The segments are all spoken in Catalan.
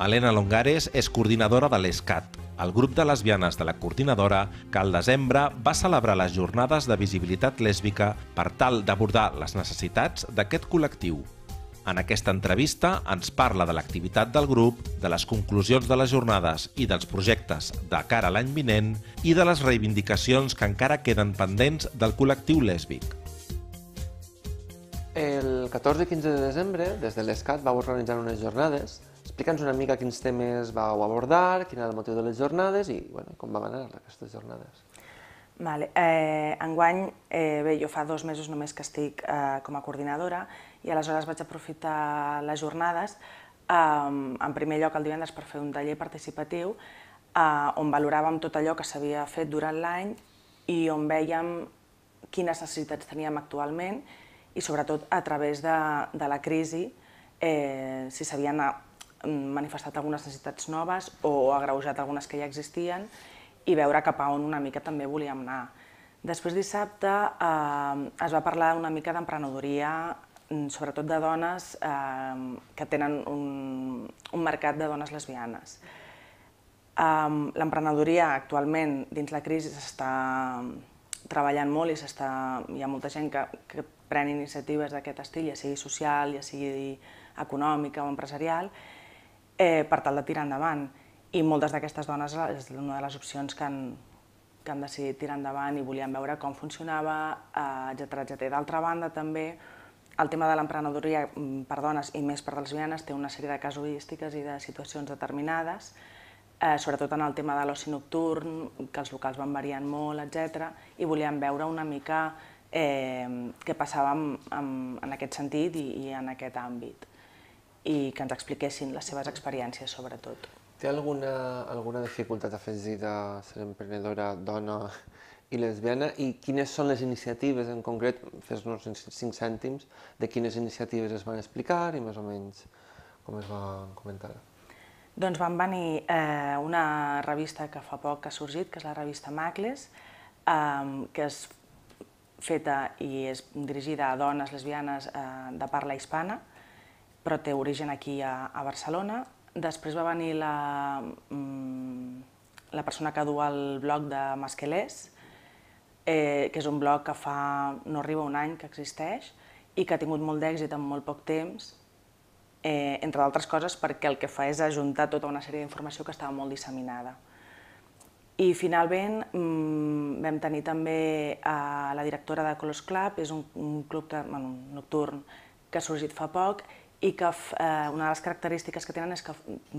Helena Longares és coordinadora de l'ESCAT, el grup de lesbianes de la coordinadora que al desembre va celebrar les jornades de visibilitat lèsbica per tal d'abordar les necessitats d'aquest col·lectiu. En aquesta entrevista ens parla de l'activitat del grup, de les conclusions de les jornades i dels projectes de cara a l'any vinent i de les reivindicacions que encara queden pendents del col·lectiu lèsbic. El 14 i 15 de desembre, des de l'ESCAT, va organitzar unes jornades Explica'ns una mica quins temes vau abordar, quin era el motiu de les jornades i bueno, com van anar aquestes jornades. Vale. Eh, enguany, eh, bé, jo fa dos mesos només que estic eh, com a coordinadora i aleshores vaig aprofitar les jornades, eh, en primer lloc el divendres per fer un taller participatiu eh, on valoràvem tot allò que s'havia fet durant l'any i on vèiem quines necessitats teníem actualment i sobretot a través de, de la crisi eh, si s'havien Mm, manifestat algunes necessitats noves o agreujat algunes que ja existien i veure cap a on una mica també volíem anar. Després dissabte eh, es va parlar una mica d'emprenedoria, mm, sobretot de dones eh, que tenen un, un mercat de dones lesbianes. Eh, L'emprenedoria actualment dins la crisi s'està treballant molt i hi ha molta gent que, que pren iniciatives d'aquest estil, ja sigui social, ja sigui econòmica o empresarial, eh, per tal de tirar endavant. I moltes d'aquestes dones és una de les opcions que han, que han decidit tirar endavant i volien veure com funcionava, etc eh, etc. D'altra banda, també, el tema de l'emprenedoria mm, per dones i més per lesbianes té una sèrie de casuístiques i de situacions determinades, eh, sobretot en el tema de l'oci nocturn, que els locals van variant molt, etc. i volien veure una mica eh, què passava en, en, en aquest sentit i, i en aquest àmbit i que ens expliquessin les seves experiències, sobretot. Té alguna, alguna dificultat afegida ser emprenedora, dona i lesbiana? I quines són les iniciatives, en concret, fes-nos cinc cèntims, de quines iniciatives es van explicar i més o menys com es van comentar? Doncs van venir eh, una revista que fa poc ha sorgit, que és la revista Macles, eh, que és feta i és dirigida a dones lesbianes eh, de parla hispana, però té origen aquí a, a Barcelona. Després va venir la, mm, la persona que du el blog de Masquelés, eh, que és un blog que fa no arriba un any que existeix i que ha tingut molt d'èxit en molt poc temps, eh, entre d'altres coses perquè el que fa és ajuntar tota una sèrie d'informació que estava molt disseminada. I finalment mm, vam tenir també a eh, la directora de Colors Club, és un, un club de, bueno, nocturn que ha sorgit fa poc i que eh, una de les característiques que tenen és que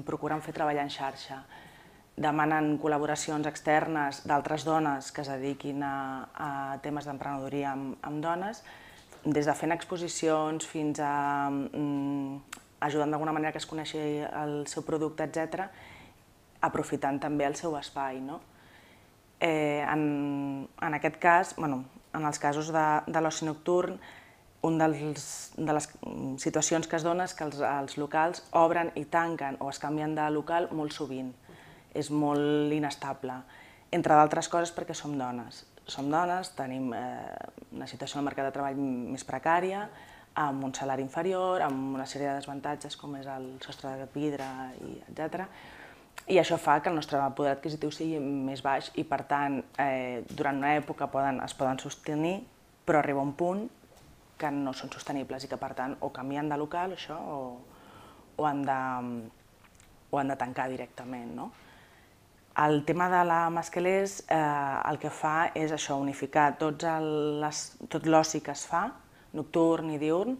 procuren fer treballar en xarxa. Demanen col·laboracions externes d'altres dones que es dediquin a, a temes d'emprenedoria amb, amb dones, des de fent exposicions fins a mm, ajudant d'alguna manera que es coneixi el seu producte, etc, aprofitant també el seu espai. No? Eh, en, en aquest cas, bueno, en els casos de, de l'oci nocturn, un dels, de les mm, situacions que es dona és que els, els locals obren i tanquen o es canvien de local molt sovint. És molt inestable, entre d'altres coses perquè som dones. Som dones, tenim eh, una situació al mercat de treball més precària, amb un salari inferior, amb una sèrie de desavantatges com és el sostre de vidre, i etc. I això fa que el nostre poder adquisitiu sigui més baix i, per tant, eh, durant una època poden, es poden sostenir, però arriba un punt que no són sostenibles i que, per tant, o canvien de local, això, o, o, han, de, o han de tancar directament. No? El tema de la Masquelés eh, el que fa és això, unificar tots les, tot l'oci que es fa, nocturn i diurn,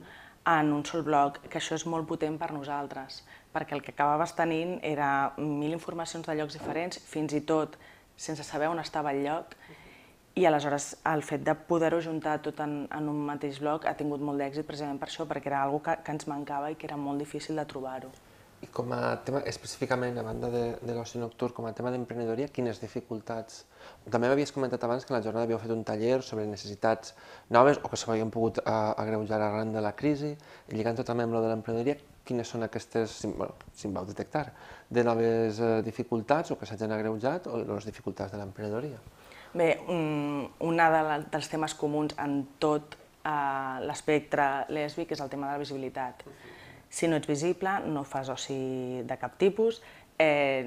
en un sol bloc, que això és molt potent per nosaltres, perquè el que acabaves tenint era mil informacions de llocs diferents, fins i tot sense saber on estava el lloc, i aleshores el fet de poder-ho juntar tot en, en un mateix blog ha tingut molt d'èxit precisament per això, perquè era una que, que ens mancava i que era molt difícil de trobar-ho. I com a tema, específicament, a banda de, de l'oci nocturn, com a tema d'emprenedoria, quines dificultats? També m'havies comentat abans que en la jornada havíeu fet un taller sobre necessitats noves o que s'havien pogut uh, agreujar arran de la crisi, i lligant tot també amb lo de l'emprenedoria, quines són aquestes, si, bueno, si em vau detectar, de noves uh, dificultats o que s'hagin agreujat o les dificultats de l'emprenedoria? Bé, mm, un de dels temes comuns en tot eh, l'espectre lèsbic és el tema de la visibilitat. Si no ets visible, no fas oci de cap tipus, eh,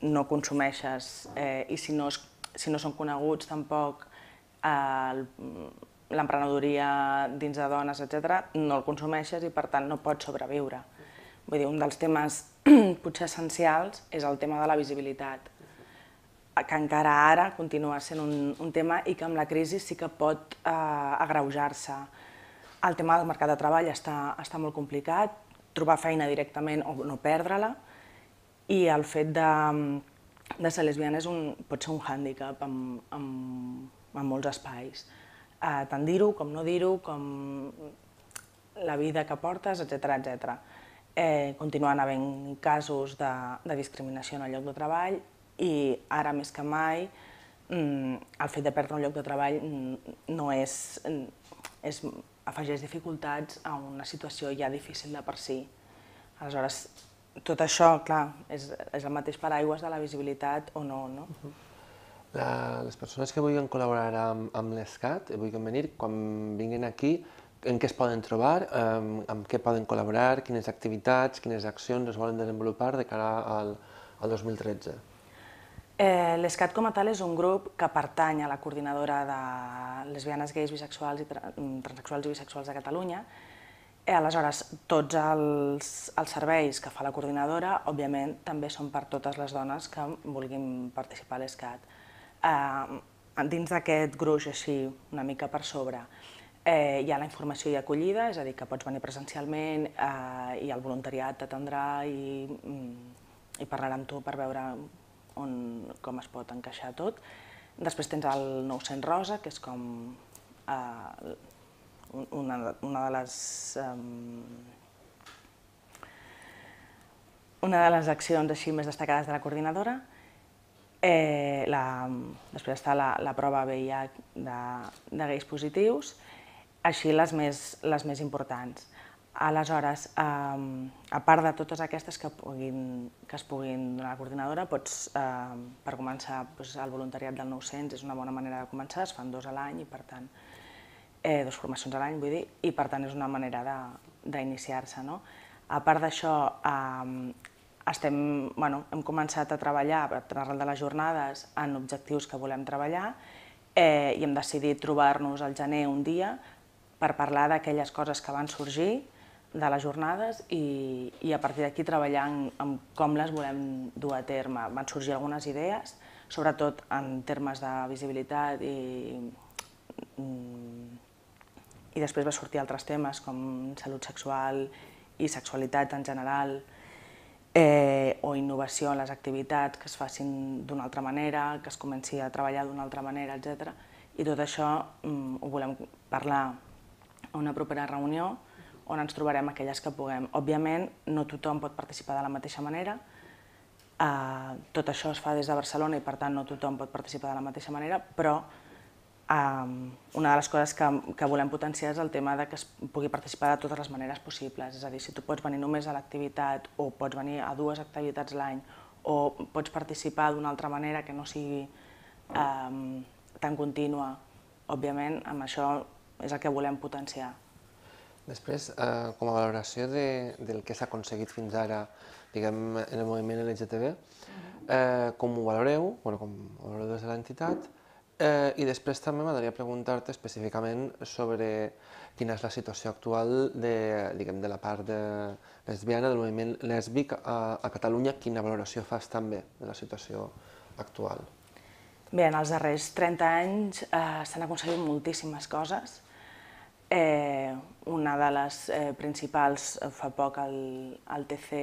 no consumeixes eh, i si no, es, si no són coneguts tampoc eh, l'emprenedoria dins de dones, etc., no el consumeixes i per tant no pots sobreviure. Vull dir, un dels temes potser essencials és el tema de la visibilitat que encara ara continua sent un, un tema i que amb la crisi sí que pot eh, agreujar-se. El tema del mercat de treball està, està molt complicat, trobar feina directament o no perdre-la, i el fet de, de ser lesbiana és un, pot ser un hàndicap en, en, en molts espais. Eh, tant dir-ho com no dir-ho, com la vida que portes, etc etc. Eh, continuen havent casos de, de discriminació en el lloc de treball, i ara més que mai mm, el fet de perdre un lloc de treball no és, és afegeix dificultats a una situació ja difícil de per si. Aleshores, tot això, clar, és, és el mateix paraigües de la visibilitat o no, no? Uh -huh. la, les persones que vulguin col·laborar amb, amb l'ESCAT, eh, vulguin venir, quan vinguin aquí, en què es poden trobar, amb, amb què poden col·laborar, quines activitats, quines accions es volen desenvolupar de cara al, al 2013? Eh, L'ESCAT com a tal és un grup que pertany a la coordinadora de lesbianes, gais, bisexuals i mm, transsexuals i bisexuals de Catalunya. Eh, aleshores, tots els, els serveis que fa la coordinadora, òbviament, també són per totes les dones que vulguin participar a l'ESCAT. Eh, dins d'aquest gruix així, una mica per sobre, eh, hi ha la informació i acollida, és a dir, que pots venir presencialment eh, i el voluntariat t'atendrà i, mm, i parlarà amb tu per veure on, com es pot encaixar tot. Després tens el 900 Rosa, que és com eh, una, una de les... Eh, una de les accions així més destacades de la coordinadora. Eh, la, després està la, la prova VIH de, de gais positius, així les més, les més importants. Aleshores, ehm, a part de totes aquestes que, puguin, que es puguin donar a la coordinadora, pots, ehm, per començar doncs, el voluntariat del 900 és una bona manera de començar, es fan dos a l'any i per tant, eh, dos formacions a l'any, vull dir, i per tant és una manera d'iniciar-se. No? A part d'això, eh, estem, bueno, hem començat a treballar arrel de les jornades en objectius que volem treballar eh, i hem decidit trobar-nos al gener un dia per parlar d'aquelles coses que van sorgir, de les jornades i, i a partir d'aquí treballar en, en com les volem dur a terme. Van sorgir algunes idees, sobretot en termes de visibilitat i, mm, i després va sortir altres temes com salut sexual i sexualitat en general, eh, o innovació en les activitats, que es facin d'una altra manera, que es comenci a treballar d'una altra manera, etc. I tot això mm, ho volem parlar a una propera reunió, on ens trobarem aquelles que puguem. Òbviament, no tothom pot participar de la mateixa manera, eh, tot això es fa des de Barcelona i per tant no tothom pot participar de la mateixa manera, però eh, una de les coses que, que volem potenciar és el tema de que es pugui participar de totes les maneres possibles, és a dir, si tu pots venir només a l'activitat o pots venir a dues activitats l'any o pots participar d'una altra manera que no sigui eh, tan contínua, òbviament amb això és el que volem potenciar. Després, eh, com a valoració de, del que s'ha aconseguit fins ara, diguem, en el moviment LGTB, eh, com ho valoreu, bueno, com ho valoreu des de l'entitat, eh, i després també m'agradaria preguntar-te específicament sobre quina és la situació actual de, diguem, de la part de lesbiana, del moviment lèsbic a, a Catalunya, quina valoració fas també de la situació actual? Bé, en els darrers 30 anys eh, s'han aconseguit moltíssimes coses. Eh, una de les eh, principals, eh, fa poc el, el TC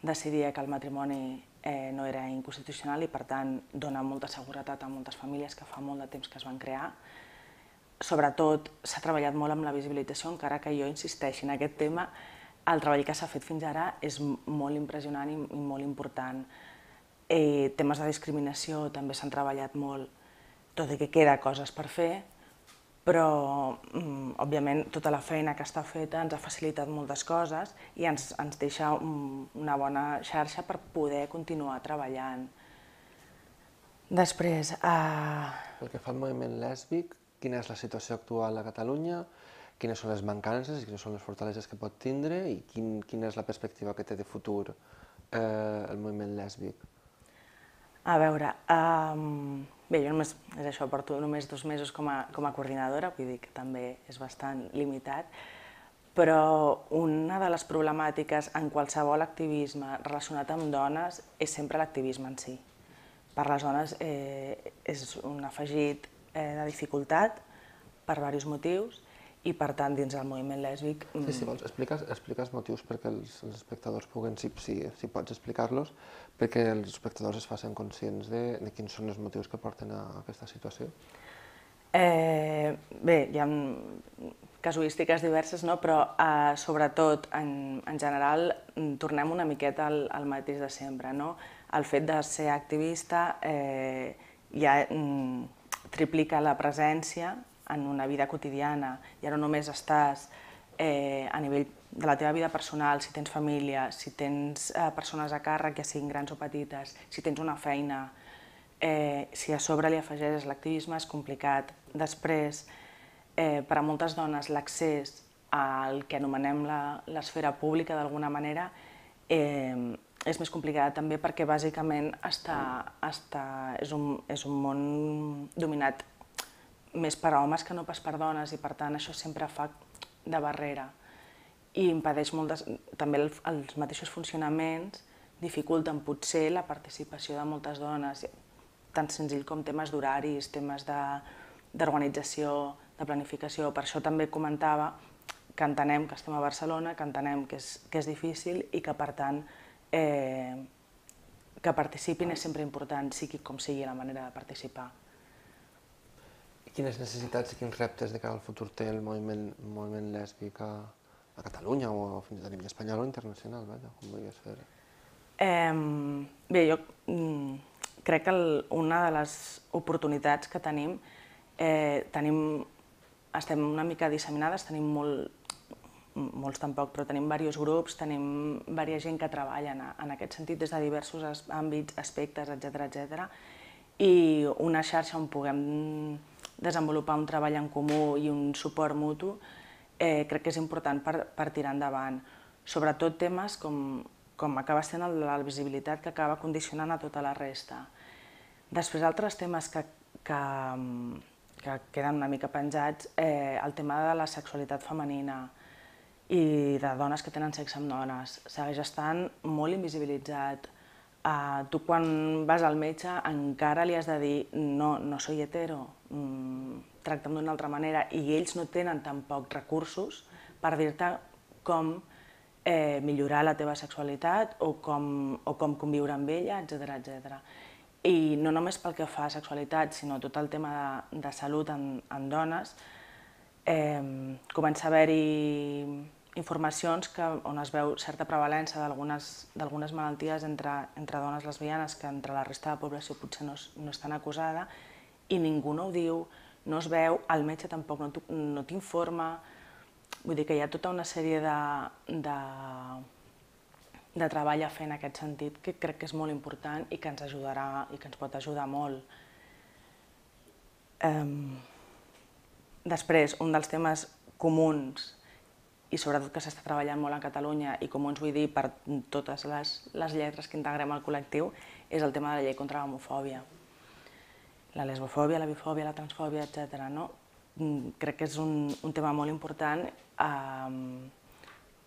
decidia que el matrimoni eh, no era inconstitucional i per tant dona molta seguretat a moltes famílies que fa molt de temps que es van crear. Sobretot s'ha treballat molt amb la visibilització, encara que jo insisteixi en aquest tema, el treball que s'ha fet fins ara és molt impressionant i, i molt important. Eh, temes de discriminació també s'han treballat molt, tot i que queda coses per fer, però, mm, òbviament, tota la feina que està feta ens ha facilitat moltes coses i ens, ens deixa una bona xarxa per poder continuar treballant. Després... Uh... Eh, el que fa al moviment lèsbic, quina és la situació actual a Catalunya, quines són les mancances i quines són les fortaleses que pot tindre i quin, quina és la perspectiva que té de futur eh, el moviment lèsbic? A veure, um, Bé, jo només, és això, porto només dos mesos com a, com a coordinadora, vull dir que també és bastant limitat, però una de les problemàtiques en qualsevol activisme relacionat amb dones és sempre l'activisme en si. Per les dones eh, és un afegit eh, de dificultat per diversos motius, i per tant dins del moviment lèsbic... Sí, si mm. vols, expliques, expliques motius perquè els, els espectadors puguen, si, si, si pots explicar-los, perquè els espectadors es facin conscients de, de quins són els motius que porten a aquesta situació? Eh, bé, hi ha casuístiques diverses, no? però eh, sobretot, en, en general, mm, tornem una miqueta al, al mateix de sempre. No? El fet de ser activista eh, ja mm, triplica la presència en una vida quotidiana, ja no només estàs eh, a nivell de la teva vida personal, si tens família, si tens eh, persones a càrrec, ja siguin grans o petites, si tens una feina, eh, si a sobre li afegeixes l'activisme és complicat. Després, eh, per a moltes dones l'accés al que anomenem l'esfera pública d'alguna manera eh, és més complicada també perquè bàsicament està, està, és, un, és un món dominat més per a homes que no pas per dones i per tant això sempre fa de barrera i impedeix molt de, també el, els mateixos funcionaments dificulten potser la participació de moltes dones, tan senzill com temes d'horaris, temes d'organització, de, de planificació. Per això també comentava que entenem que estem a Barcelona, que entenem que és, que és difícil i que, per tant, eh, que participin és sempre important, sigui com sigui la manera de participar quines necessitats i quins reptes de cara al futur té el moviment, el moviment lèsbic a, a Catalunya o fins a nivell espanyol o internacional, vaja, com vulguis fer? Eh, bé, jo mm, crec que el, una de les oportunitats que tenim, eh, tenim, estem una mica disseminades, tenim molt, molts tampoc, però tenim diversos grups, tenim diversa gent que treballa en, en aquest sentit des de diversos àmbits, aspectes, etc etc. i una xarxa on puguem desenvolupar un treball en comú i un suport mutu, eh, crec que és important per, per tirar endavant. Sobretot temes com, com acaba sent el de la visibilitat que acaba condicionant a tota la resta. Després, altres temes que, que, que queden una mica penjats, eh, el tema de la sexualitat femenina i de dones que tenen sexe amb dones. Segueix estant molt invisibilitzat. Eh, tu quan vas al metge encara li has de dir no, no soy hetero, Mm, tracta'm d'una altra manera, i ells no tenen tampoc recursos per dir-te com eh, millorar la teva sexualitat o com, o com conviure amb ella, etc etc. I no només pel que fa a sexualitat, sinó tot el tema de, de salut en, en dones, eh, comença a haver-hi informacions que, on es veu certa prevalença d'algunes malalties entre, entre dones lesbianes que entre la resta de la població potser no, no estan acusada, i ningú no ho diu, no es veu, el metge tampoc no, no t'informa, vull dir que hi ha tota una sèrie de, de, de treball a fer en aquest sentit que crec que és molt important i que ens ajudarà i que ens pot ajudar molt. Um, després, un dels temes comuns i sobretot que s'està treballant molt a Catalunya i com ens vull dir per totes les, les lletres que integrem al col·lectiu, és el tema de la llei contra l'homofòbia la lesbofòbia, la bifòbia, la transfòbia, etc. No? Mm, crec que és un, un tema molt important eh,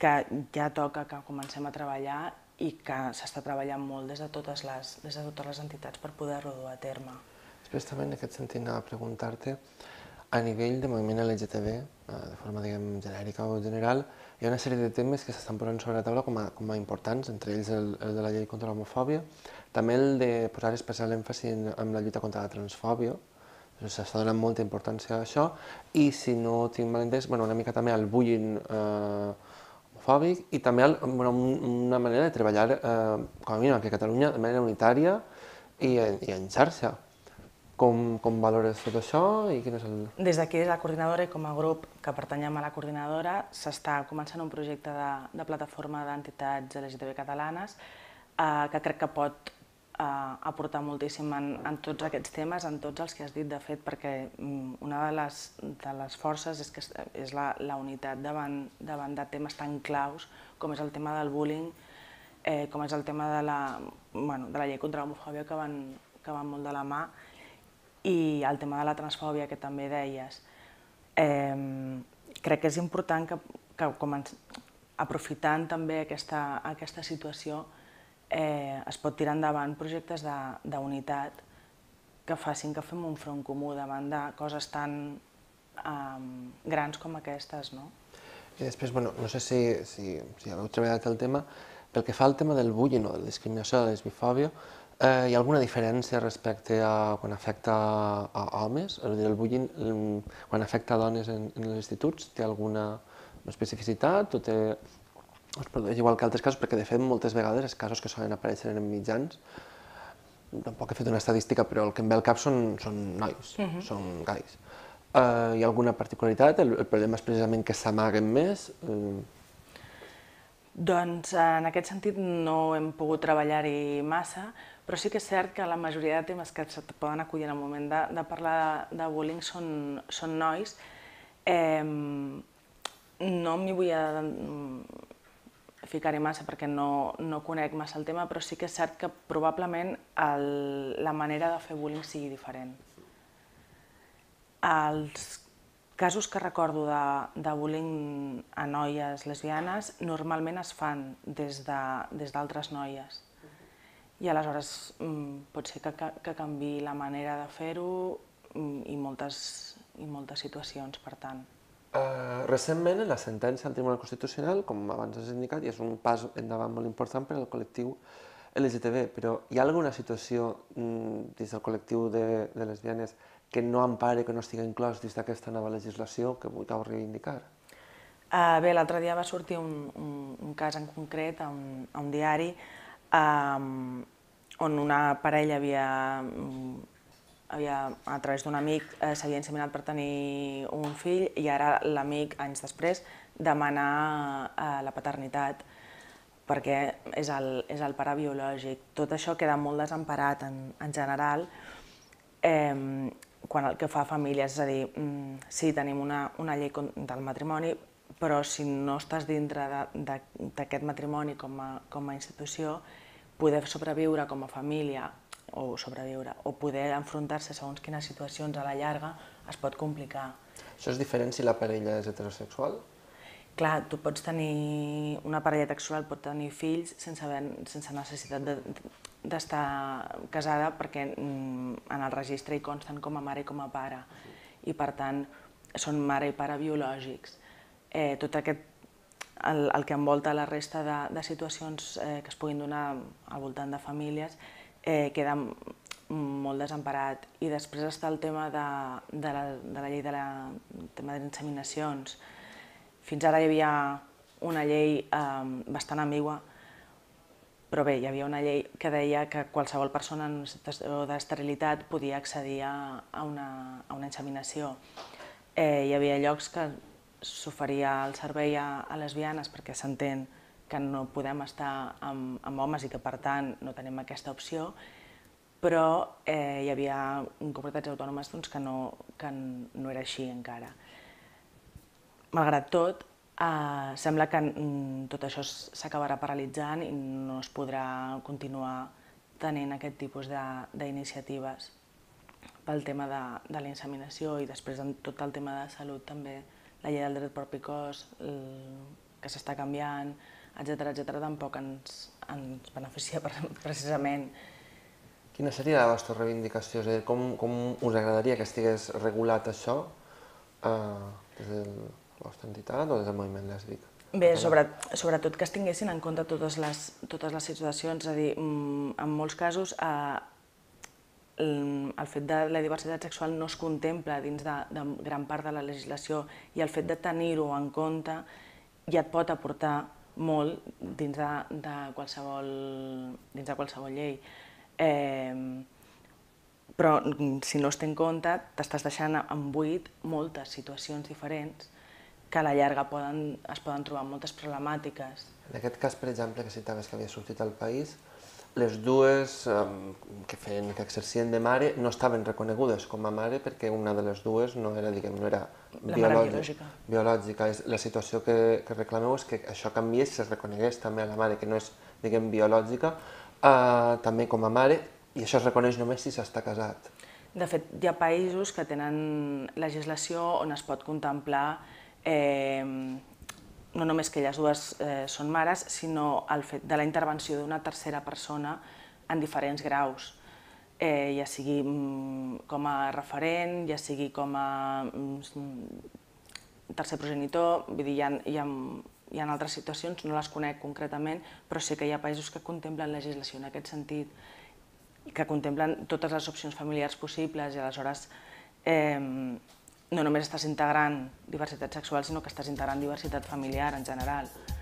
que ja toca que comencem a treballar i que s'està treballant molt des de, totes les, des de totes les entitats per poder-ho dur a terme. Després també en aquest sentit anava a preguntar-te, a nivell de moviment LGTB, eh, de forma diguem, genèrica o general, hi ha una sèrie de temes que s'estan posant sobre la taula com a, com a importants, entre ells el, el de la llei contra l'homofòbia, també el de posar especial èmfasi en, en la lluita contra la transfòbia, s'està donant molta importància a això, i si no tinc mal entès, bueno, una mica també al bullying eh, homofòbic i també el, bueno, una manera de treballar, eh, com a mínim aquí a Catalunya, de manera unitària i, i en xarxa. Com, com valores tot això i quin és el...? Des d'aquí, des de la coordinadora i com a grup que pertanyem a la coordinadora, s'està començant un projecte de, de plataforma d'entitats LGTB catalanes eh, que crec que pot a aportar moltíssim en, en tots aquests temes, en tots els que has dit, de fet, perquè mm, una de les, de les forces és, que és la, la unitat davant, davant de temes tan claus com és el tema del bullying, eh, com és el tema de la, bueno, de la llei contra l'homofòbia que, van, que van molt de la mà, i el tema de la transfòbia que també deies. Eh, crec que és important que, que com aprofitant també aquesta, aquesta situació, eh, es pot tirar endavant projectes d'unitat que facin que fem un front comú davant de coses tan eh, grans com aquestes. No? I després, bueno, no sé si, si, si heu treballat el tema, pel que fa al tema del bullying o de la discriminació, de la lesbifòbia, eh, hi ha alguna diferència respecte a quan afecta a homes? És a dir, el bullying mm, quan afecta a dones en, en els instituts té alguna especificitat o té és igual que altres casos, perquè de fet moltes vegades els casos que solen aparèixer en mitjans tampoc he fet una estadística, però el que em ve al cap són, són nois, uh mhm. -huh. són gais. Uh, eh, hi ha alguna particularitat? El, el problema és precisament que s'amaguen més? Uh... Doncs en aquest sentit no hem pogut treballar-hi massa, però sí que és cert que la majoria de temes que es poden acollir en el moment de, de parlar de, de bullying són, són nois. Eh, no m'hi vull eh, ficar-hi massa perquè no, no conec massa el tema, però sí que és cert que probablement el, la manera de fer bullying sigui diferent. Els casos que recordo de, de bullying a noies lesbianes normalment es fan des d'altres de, des noies. I aleshores mm, pot ser que, que, que canvi la manera de fer-ho mm, i, moltes, i moltes situacions, per tant. Eh, recentment, en la sentència del Tribunal Constitucional, com abans has indicat, i és un pas endavant molt important per al col·lectiu LGTB, però hi ha alguna situació mm, dins del col·lectiu de, de lesbianes que no empare, que no estigui inclòs dins d'aquesta nova legislació que voleu reivindicar? Uh, eh, bé, l'altre dia va sortir un, un, un cas en concret a un, a un diari um, on una parella havia mm, ja a través d'un amic eh, s'havia inseminat per tenir un fill i ara l'amic, anys després, demana eh, la paternitat perquè és el, és el pare biològic. Tot això queda molt desemparat en, en general eh, quan el que fa família, és a dir, mm, sí, tenim una, una llei del matrimoni, però si no estàs dintre d'aquest matrimoni com a, com a institució, poder sobreviure com a família o sobreviure, o poder enfrontar-se segons quines situacions a la llarga es pot complicar. Això és diferent si la parella és heterosexual? Clar, tu pots tenir... una parella heterosexual pot tenir fills sense, haver, sense necessitat d'estar de, casada perquè mm, en el registre hi consten com a mare i com a pare. I per tant, són mare i pare biològics. Eh, tot aquest el, el que envolta la resta de, de situacions eh, que es puguin donar al voltant de famílies eh, queda molt desemparat. I després està el tema de, de, la, de la llei de la, de les inseminacions. Fins ara hi havia una llei eh, bastant ambigua, però bé, hi havia una llei que deia que qualsevol persona en situació d'esterilitat podia accedir a una, a una inseminació. Eh, hi havia llocs que s'oferia el servei a, a lesbianes perquè s'entén que no podem estar amb, amb homes i que, per tant, no tenim aquesta opció, però eh, hi havia comunitats autònomes doncs, que, no, que no era així encara. Malgrat tot, eh, sembla que mm, tot això s'acabarà paralitzant i no es podrà continuar tenint aquest tipus d'iniciatives pel tema de, de la inseminació i després en tot el tema de salut també, la llei del dret propi cos, el, que s'està canviant, etc etc tampoc ens, ens beneficia per, precisament. Quina seria la vostra reivindicació? És a dir, com, com us agradaria que estigués regulat això eh, des de la vostra entitat o des del moviment lèsbic? Bé, sobre, sobretot que es tinguessin en compte totes les, totes les situacions, és a dir, mm, en molts casos eh, el fet de la diversitat sexual no es contempla dins de, de gran part de la legislació i el fet de tenir-ho en compte ja et pot aportar molt dins de, de, qualsevol, dins de qualsevol llei. Eh, però si no es té en compte, t'estàs deixant en buit moltes situacions diferents que a la llarga poden, es poden trobar moltes problemàtiques. En aquest cas, per exemple, que citaves que havia sortit al país, les dues um, que feien, que exercien de mare no estaven reconegudes com a mare perquè una de les dues no era, diguem, no era la biològica, biològica. És la situació que, que reclameu és que això canviés i se reconegués també a la mare, que no és, diguem, biològica, eh, també com a mare, i això es reconeix només si s'està casat. De fet, hi ha països que tenen legislació on es pot contemplar eh, no només que elles dues eh, són mares, sinó el fet de la intervenció d'una tercera persona en diferents graus eh, ja sigui mm, com a referent, ja sigui com a mm, tercer progenitor, vull dir, hi ha, hi ha, hi ha altres situacions, no les conec concretament, però sé que hi ha països que contemplen legislació en aquest sentit, que contemplen totes les opcions familiars possibles i aleshores eh, no només estàs integrant diversitat sexual, sinó que estàs integrant diversitat familiar en general.